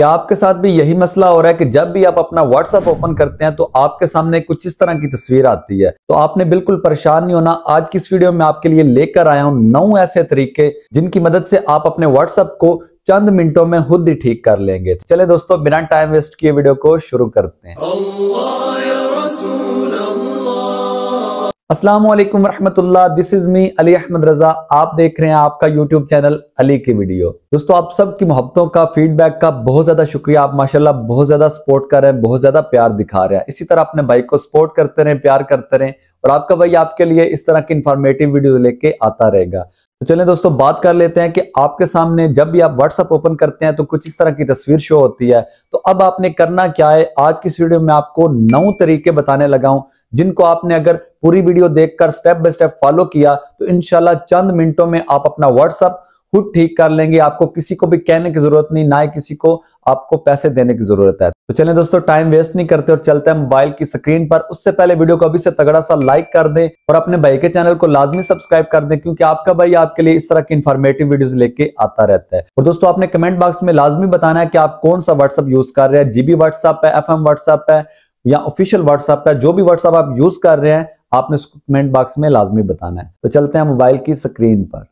क्या आपके साथ भी यही मसला हो रहा है कि जब भी आप अपना व्हाट्सएप ओपन करते हैं तो आपके सामने कुछ इस तरह की तस्वीर आती है तो आपने बिल्कुल परेशान नहीं होना आज की इस वीडियो में आपके लिए लेकर आया हूं नौ ऐसे तरीके जिनकी मदद से आप अपने व्हाट्सएप को चंद मिनटों में खुद ही ठीक कर लेंगे चले दोस्तों बिना टाइम वेस्ट किए वीडियो को शुरू करते हैं अस्सलाम वालेकुम रहमतुल्लाह this is me Ali Ahmad Raza आप देख रहे हैं आपका यूट्यूब चैनल अली की वीडियो दोस्तों आप सब की मोहब्बतों का फीडबैक का बहुत ज्यादा शुक्रिया आप माशाल्लाह बहुत ज्यादा सपोर्ट कर रहे हैं बहुत ज्यादा प्यार दिखा रहे हैं इसी तरह अपने भाई को सपोर्ट करते रहें प्यार करते रहें और आपका भाई आपके लिए इस तरह की इन्फॉर्मेटिव वीडियो लेके आता रहेगा तो चले दोस्तों बात कर लेते हैं कि आपके सामने जब भी आप व्हाट्सअप ओपन करते हैं तो कुछ इस तरह की तस्वीर शो होती है तो अब आपने करना क्या है आज की इस वीडियो में आपको नौ तरीके बताने लगा हूं जिनको आपने अगर पूरी वीडियो देखकर स्टेप बाय स्टेप फॉलो किया तो इनशाला चंद मिनटों में आप अपना व्हाट्सअप खुद ठीक कर लेंगे आपको किसी को भी कहने की जरूरत नहीं ना ही किसी को आपको पैसे देने की जरूरत है तो चलें दोस्तों टाइम वेस्ट नहीं करते और चलते हैं मोबाइल की स्क्रीन पर उससे पहले वीडियो को अभी से तगड़ा सा लाइक कर दें और अपने भाई के चैनल को लाजमी सब्सक्राइब कर दें क्योंकि आपका भाई आपके लिए इस तरह की इन्फॉर्मेटिव वीडियो लेके आता रहता है और दोस्तों आपने कमेंट बॉक्स में लाजमी बताना है कि आप कौन सा व्हाट्सअप यूज कर रहे हैं जीबी व्हाट्सअप है एफ व्हाट्सएप है या ऑफिशियल व्हाट्सएप है जो भी व्हाट्सएप आप यूज कर रहे हैं आपने उसको कमेंट बॉक्स में लाजमी बताना है तो चलते हैं मोबाइल की स्क्रीन पर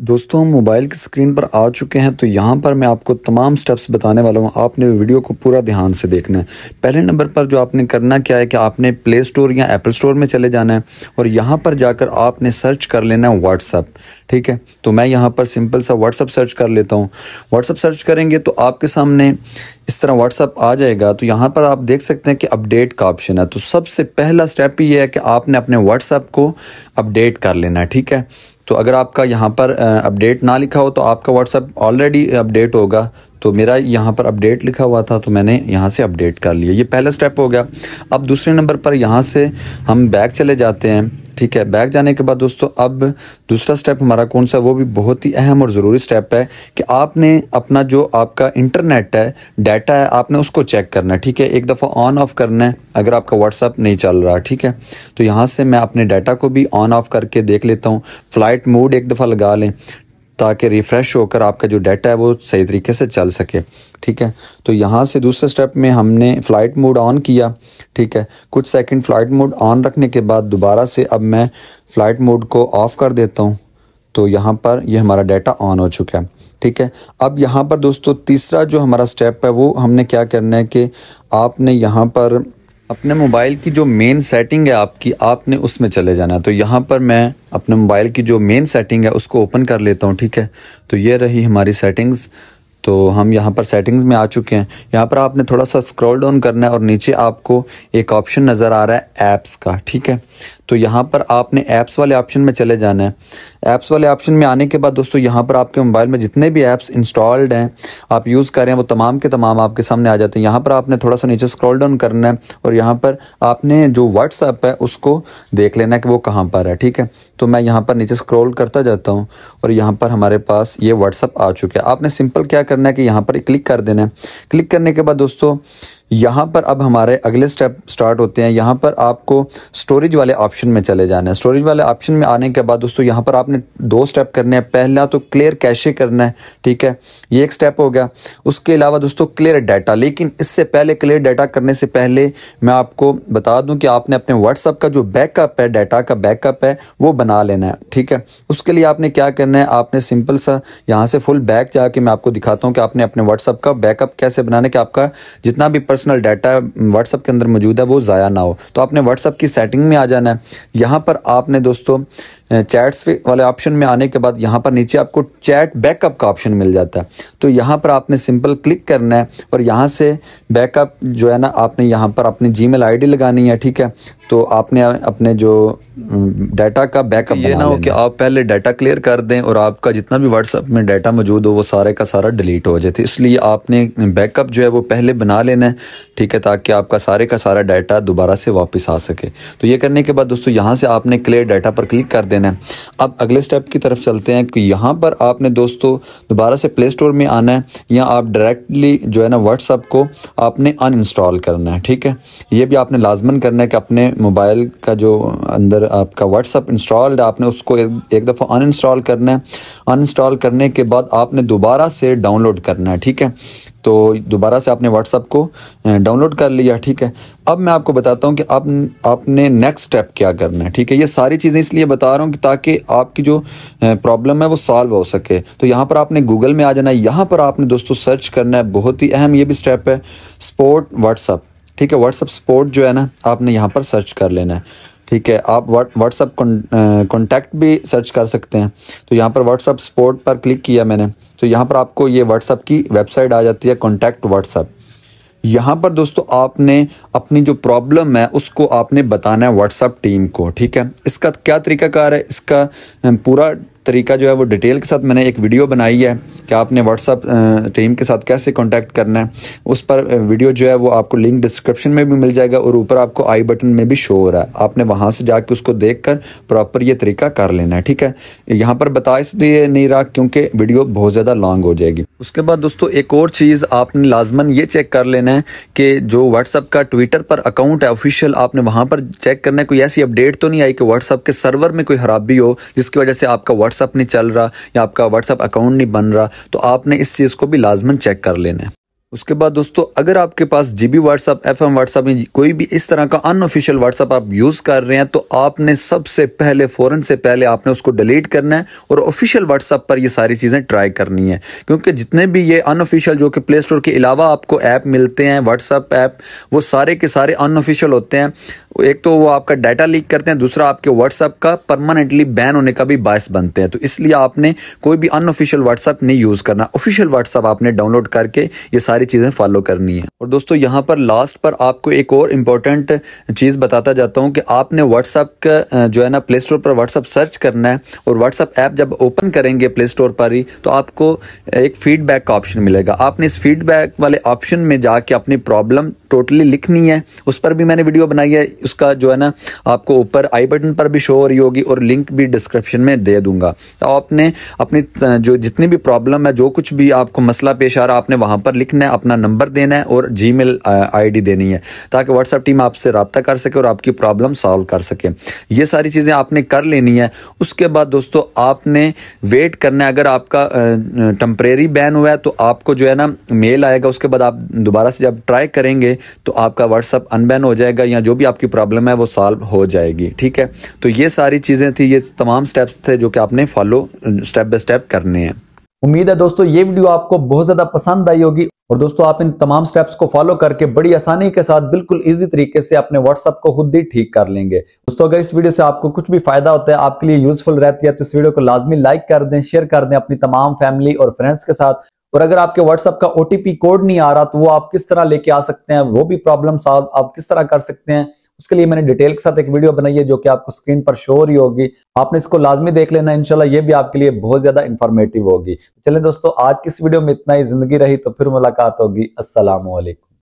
दोस्तों हम मोबाइल की स्क्रीन पर आ चुके हैं तो यहाँ पर मैं आपको तमाम स्टेप्स बताने वाला हूँ आपने वीडियो को पूरा ध्यान से देखना है पहले नंबर पर जो आपने करना क्या है कि आपने प्ले स्टोर या एप्पल स्टोर में चले जाना है और यहाँ पर जाकर आपने सर्च कर लेना है व्हाट्सअप ठीक है तो मैं यहाँ पर सिंपल सा व्हाट्सअप सर्च कर लेता हूँ व्हाट्सअप सर्च करेंगे तो आपके सामने इस तरह व्हाट्सअप आ जाएगा तो यहाँ पर आप देख सकते हैं कि अपडेट का ऑप्शन है तो सबसे पहला स्टेप ये है कि आपने अपने व्हाट्सअप को अपडेट कर लेना है ठीक है तो अगर आपका यहाँ पर अपडेट ना लिखा हो तो आपका व्हाट्सअप ऑलरेडी अपडेट होगा तो मेरा यहाँ पर अपडेट लिखा हुआ था तो मैंने यहाँ से अपडेट कर लिया ये पहला स्टेप हो गया अब दूसरे नंबर पर यहाँ से हम बैक चले जाते हैं ठीक है बैग जाने के बाद दोस्तों अब दूसरा स्टेप हमारा कौन सा वो भी बहुत ही अहम और ज़रूरी स्टेप है कि आपने अपना जो आपका इंटरनेट है डाटा है आपने उसको चेक करना है ठीक है एक दफ़ा ऑन ऑफ करना है अगर आपका व्हाट्सअप नहीं चल रहा ठीक है तो यहाँ से मैं अपने डाटा को भी ऑन ऑफ करके देख लेता हूँ फ्लाइट मोड एक दफ़ा लगा लें ताकि रिफ़्रेश होकर आपका जो डाटा है वो सही तरीके से चल सके ठीक है तो यहाँ से दूसरे स्टेप में हमने फ़्लाइट मोड ऑन किया ठीक है कुछ सेकंड फ़्लाइट मोड ऑन रखने के बाद दोबारा से अब मैं फ़्लाइट मोड को ऑफ़ कर देता हूँ तो यहाँ पर ये यह हमारा डाटा ऑन हो चुका है ठीक है अब यहाँ पर दोस्तों तीसरा जो हमारा स्टेप है वो हमने क्या करना है कि आपने यहाँ पर अपने मोबाइल की जो मेन सेटिंग है आपकी आपने उसमें चले जाना है तो यहाँ पर मैं अपने मोबाइल की जो मेन सेटिंग है उसको ओपन कर लेता हूँ ठीक है तो ये रही हमारी सेटिंग्स तो हम यहाँ पर सेटिंग्स में आ चुके हैं यहाँ पर आपने थोड़ा सा स्क्रॉल डाउन करना है और नीचे आपको एक ऑप्शन नज़र आ रहा है ऐप्स का ठीक है तो यहाँ पर आपने ऐप्स वाले ऑप्शन में चले जाना है ऐप्स वाले ऑप्शन में आने के बाद दोस्तों यहाँ पर आपके मोबाइल में जितने भी ऐप्स इंस्टॉल्ड हैं आप यूज़ करें वो तमाम के तमाम आपके सामने आ जाते हैं यहाँ पर आपने थोड़ा सा नीचे स्क्रॉल डाउन करना है और यहाँ पर आपने जो व्हाट्सअप है उसको देख लेना है कि वो कहाँ पर है ठीक है तो मैं यहाँ पर नीचे स्क्रॉल करता जाता हूँ और यहाँ पर हमारे पास ये व्हाट्सअप आ चुके हैं आपने सिंपल क्या करना है कि यहाँ पर क्लिक कर देना है क्लिक करने के बाद दोस्तों यहाँ पर अब हमारे अगले स्टेप स्टार्ट होते हैं यहाँ पर आपको स्टोरेज वाले ऑप्शन में चले जाना है स्टोरेज वाले ऑप्शन में आने के बाद दोस्तों यहाँ पर आपने दो स्टेप करने हैं पहला तो क्लियर कैशे करना है ठीक है ये एक स्टेप हो गया उसके अलावा दोस्तों क्लियर डाटा लेकिन इससे पहले क्लियर डाटा करने से पहले मैं आपको बता दूँ कि आपने अपने व्हाट्सअप का जो बैकअप है डाटा का बैकअप है वो बना लेना है ठीक है उसके लिए आपने क्या करना है आपने सिंपल सा यहाँ से फुल बैक जाके मैं आपको दिखाता हूँ कि आपने अपने व्हाट्सअप का बैकअप कैसे बनाना कि आपका जितना भी पर्सन पर्सनल डाटा व्हाट्सअप के अंदर मौजूद है वो ज़ाया ना हो तो आपने व्हाट्सअप की सेटिंग में आ जाना है यहाँ पर आपने दोस्तों चैट्स वाले ऑप्शन में आने के बाद यहाँ पर नीचे आपको चैट बैकअप का ऑप्शन मिल जाता है तो यहाँ पर आपने सिंपल क्लिक करना है और यहाँ से बैकअप जो है ना आपने यहाँ पर अपनी जी मेल लगानी है ठीक है तो आपने अपने जो डाटा का बैकअप ये ना हो कि आप पहले डाटा क्लियर कर दें और आपका जितना भी व्हाट्सअप में डाटा मौजूद हो वो सारे का सारा डिलीट हो जाए तो इसलिए आपने बैकअप जो है वो पहले बना लेना है ठीक है ताकि आपका सारे का सारा डाटा दोबारा से वापस आ सके तो ये करने के बाद दोस्तों यहाँ से आपने क्लियर डाटा पर क्लिक कर देना है अब अगले स्टेप की तरफ चलते हैं कि यहाँ पर आपने दोस्तों दोबारा से प्ले स्टोर में आना है या आप डायरेक्टली जो है ना व्हाट्सअप को आपने अन करना है ठीक है ये भी आपने लाजमन करना है कि अपने मोबाइल का जो अंदर आपका व्हाट्सअप इंस्टॉल्ड है आपने उसको एक, एक दफ़ा अनइंस्टॉल करना है अनइंस्टॉल करने के बाद आपने दोबारा से डाउनलोड करना है ठीक है तो दोबारा से आपने व्हाट्सअप को डाउनलोड कर लिया ठीक है अब मैं आपको बताता हूँ कि आप आपने नेक्स्ट स्टेप क्या करना है ठीक है ये सारी चीज़ें इसलिए बता रहा हूँ कि ताकि आपकी जो प्रॉब्लम है वो सॉल्व हो सके तो यहाँ पर आपने गूगल में आ जाना है यहाँ पर आपने दोस्तों सर्च करना है बहुत ही अहम ये भी स्टेप है स्पोर्ट व्हाट्सअप ठीक है व्हाट्सअप स्पोर्ट जो है ना आपने यहाँ पर सर्च कर लेना है ठीक है आप व्हाट्सअप कॉन्टैक्ट भी सर्च कर सकते हैं तो यहाँ पर व्हाट्सअप स्पोर्ट पर क्लिक किया मैंने तो यहाँ पर आपको ये व्हाट्सअप की वेबसाइट आ जाती है कॉन्टैक्ट व्हाट्सअप यहाँ पर दोस्तों आपने अपनी जो प्रॉब्लम है उसको आपने बताना है व्हाट्सअप टीम को ठीक है इसका क्या तरीकाकार है इसका पूरा तरीका जो है वो डिटेल के साथ मैंने एक वीडियो बनाई है कि आपने व्हाट्सअप टीम के साथ कैसे कॉन्टैक्ट करना है उस पर वीडियो जो है वो आपको लिंक डिस्क्रिप्शन में भी मिल जाएगा और ऊपर आपको आई बटन में भी शो हो रहा है आपने वहाँ से जाके उसको देख कर प्रॉपर ये तरीका कर लेना है ठीक है यहाँ पर बता इसलिए नहीं रहा क्योंकि वीडियो बहुत ज़्यादा लॉन्ग हो जाएगी उसके बाद दोस्तों एक और चीज़ आपने लाजमन ये चेक कर लेना है कि जो व्हाट्सअप का ट्विटर पर अकाउंट है ऑफिशियल आपने वहाँ पर चेक करना है कोई ऐसी अपडेट तो नहीं आई कि व्हाट्सअप के सर्वर में कोई खराबी हो जिसकी वजह से आपका व्हाट्सअप नहीं चल रहा या आपका व्हाट्सअप अकाउंट नहीं बन रहा तो आपने इस चीज़ को भी लाजमन चेक कर लेना है उसके बाद दोस्तों अगर आपके पास G B WhatsApp F M WhatsApp कोई भी इस तरह का अनऑफिशियल व्हाट्सअप आप यूज़ कर रहे हैं तो आपने सबसे पहले फ़ौरन से पहले आपने उसको डिलीट करना है और ऑफिशियल व्हाट्सअप पर ये सारी चीज़ें ट्राई करनी है क्योंकि जितने भी ये अनऑफिशियल जो कि प्ले स्टोर के अलावा आपको ऐप मिलते हैं व्हाट्सअप ऐप वो सारे के सारे अनऑफिशियल होते हैं एक तो वो आपका डाटा लीक करते हैं दूसरा आपके व्हाट्सअप का परमानेंटली बैन होने का भी बायस बनते हैं तो इसलिए आपने कोई भी अनऑफिशियल व्हाट्सअप नहीं यूज़ करना ऑफिशियल व्हाट्सअप आपने डाउनलोड करके ये सारी सारी चीज़ें फॉलो करनी है और दोस्तों यहाँ पर लास्ट पर आपको एक और इम्पॉर्टेंट चीज़ बताता जाता हूँ कि आपने व्हाट्सअप का जो है ना प्ले स्टोर पर व्हाट्सअप सर्च करना है और व्हाट्सअप ऐप जब ओपन करेंगे प्ले स्टोर पर ही तो आपको एक फीडबैक का ऑप्शन मिलेगा आपने इस फीडबैक वाले ऑप्शन में जाके अपनी प्रॉब्लम टोटली लिखनी है उस पर भी मैंने वीडियो बनाई है उसका जो है ना आपको ऊपर आई बटन पर भी शो हो रही होगी और लिंक भी डिस्क्रिप्शन में दे दूंगा तो आपने अपनी जो जितनी भी प्रॉब्लम है जो कुछ भी आपको मसला पेश आ रहा है आपने वहां पर लिखना है अपना नंबर देना है और जी मेल देनी है ताकि व्हाट्सअप टीम आपसे रबता कर सके और आपकी प्रॉब्लम सॉल्व कर सके ये सारी चीज़ें आपने कर लेनी है उसके बाद दोस्तों आपने वेट करना है अगर आपका टम्प्रेरी बैन हुआ है तो आपको जो है ना मेल आएगा उसके बाद आप दोबारा से जब ट्राई करेंगे तो आपका व्हाट्सअप अनबैन हो जाएगा या जो भी आपकी प्रॉब्लम है वो सॉल्व हो जाएगी ठीक है तो ये सारी चीज़ें थी ये तमाम स्टेप्स थे जो कि आपने फॉलो स्टेप बाय स्टेप करने हैं उम्मीद है दोस्तों ये वीडियो आपको बहुत ज़्यादा पसंद आई होगी और दोस्तों आप इन तमाम स्टेप्स को फॉलो करके बड़ी आसानी के साथ बिल्कुल इजी तरीके से अपने व्हाट्सअप को खुद ही ठीक कर लेंगे दोस्तों अगर इस वीडियो से आपको कुछ भी फायदा होता है आपके लिए यूजफुल रहती है तो इस वीडियो को लाजमी लाइक कर दें शेयर कर दें अपनी तमाम फैमिली और फ्रेंड्स के साथ और अगर आपके व्हाट्सअप का ओटीपी कोड नहीं आ रहा तो वो आप किस तरह लेके आ सकते हैं वो भी प्रॉब्लम सॉल्व आप किस तरह कर सकते हैं उसके लिए मैंने डिटेल के साथ एक वीडियो बनाई है जो कि आपको स्क्रीन पर शो हो रही होगी आपने इसको लाजमी देख लेना इनशाला ये भी आपके लिए बहुत ज्यादा इन्फॉर्मेटिव होगी चले दोस्तों आज की इस वीडियो में इतना ही जिंदगी रही तो फिर मुलाकात होगी असलामकुम